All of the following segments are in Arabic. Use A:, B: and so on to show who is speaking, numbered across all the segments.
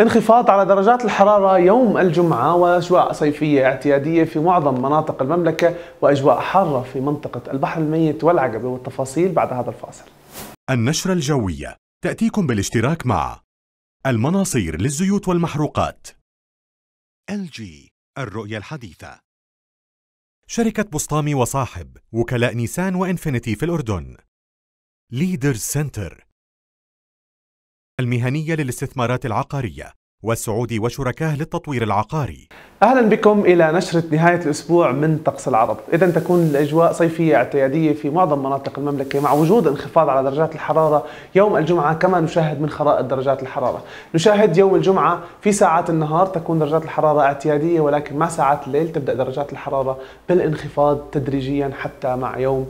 A: انخفاض على درجات الحرارة يوم الجمعة وأجواء صيفية اعتيادية في معظم مناطق المملكة وأجواء حارة في منطقة البحر الميت والعقبة والتفاصيل بعد هذا الفاصل
B: النشرة الجوية تأتيكم بالاشتراك مع المناصير للزيوت والمحروقات LG الرؤية الحديثة شركة بسطامي وصاحب وكلاء نيسان وإنفينيتي في الأردن ليدرز سنتر المهنية للاستثمارات العقارية والسعودي وشركاه للتطوير العقاري أهلا بكم إلى نشرة نهاية الأسبوع
A: من طقس العرب إذا تكون الأجواء صيفية اعتيادية في معظم مناطق المملكة مع وجود انخفاض على درجات الحرارة يوم الجمعة كما نشاهد من خرائط درجات الحرارة نشاهد يوم الجمعة في ساعات النهار تكون درجات الحرارة اعتيادية ولكن مع ساعات الليل تبدأ درجات الحرارة بالانخفاض تدريجيا حتى مع يوم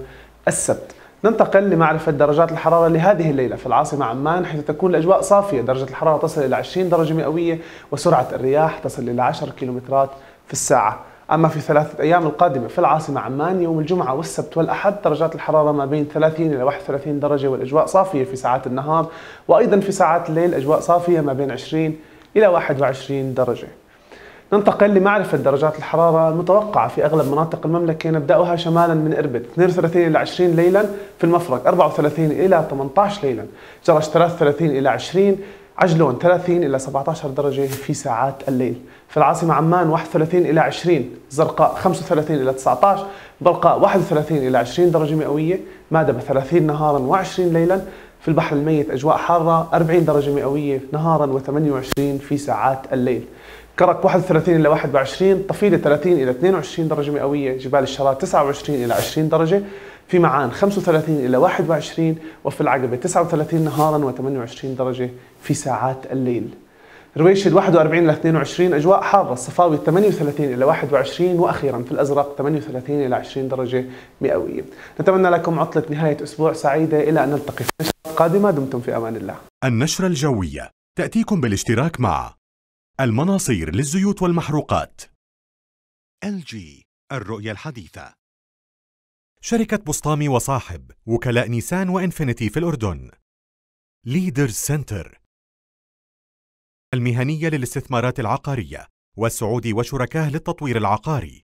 A: السبت ننتقل لمعرفة درجات الحرارة لهذه الليلة في العاصمة عمان حيث تكون الأجواء صافية درجة الحرارة تصل إلى 20 درجة مئوية وسرعة الرياح تصل إلى 10 كيلومترات في الساعة أما في ثلاثة أيام القادمة في العاصمة عمان يوم الجمعة والسبت والأحد درجات الحرارة ما بين 30 إلى 31 درجة والأجواء صافية في ساعات النهار وأيضا في ساعات الليل أجواء صافية ما بين 20 إلى 21 درجة ننتقل لمعرفة درجات الحرارة المتوقعة في أغلب مناطق المملكة نبدأها شمالا من إربد 32 إلى 20 ليلا في المفرق 34 إلى 18 ليلا جرش 33 إلى 20 عجلون 30 إلى 17 درجة في ساعات الليل في العاصمة عمان 31 إلى 20 زرقاء 35 إلى 19 بلقاء 31 إلى 20 درجة مئوية مادبة 30 نهارا و20 ليلا في البحر الميت أجواء حارة 40 درجة مئوية نهارا و28 في ساعات الليل كرك 31 إلى 21 طفيلة 30 إلى 22 درجة مئوية جبال الشراء 29 إلى 20 درجة في معان 35 إلى 21 وفي العقبة 39 نهارا و28 درجة في ساعات الليل رويشد 41 إلى 22 أجواء حارة الصفاوي 38 إلى 21 وأخيرا في الأزرق 38 إلى 20 درجة مئوية نتمنى لكم عطلة نهاية أسبوع سعيدة إلى أن نلتقي القادمة دمتم في أمان الله
B: النشرة الجوية تأتيكم بالاشتراك مع المناصير للزيوت والمحروقات LG الرؤية الحديثة شركة بسطامي وصاحب وكلاء نيسان وإنفينيتي في الأردن ليدر سنتر المهنية للاستثمارات العقارية والسعودي وشركاه للتطوير العقاري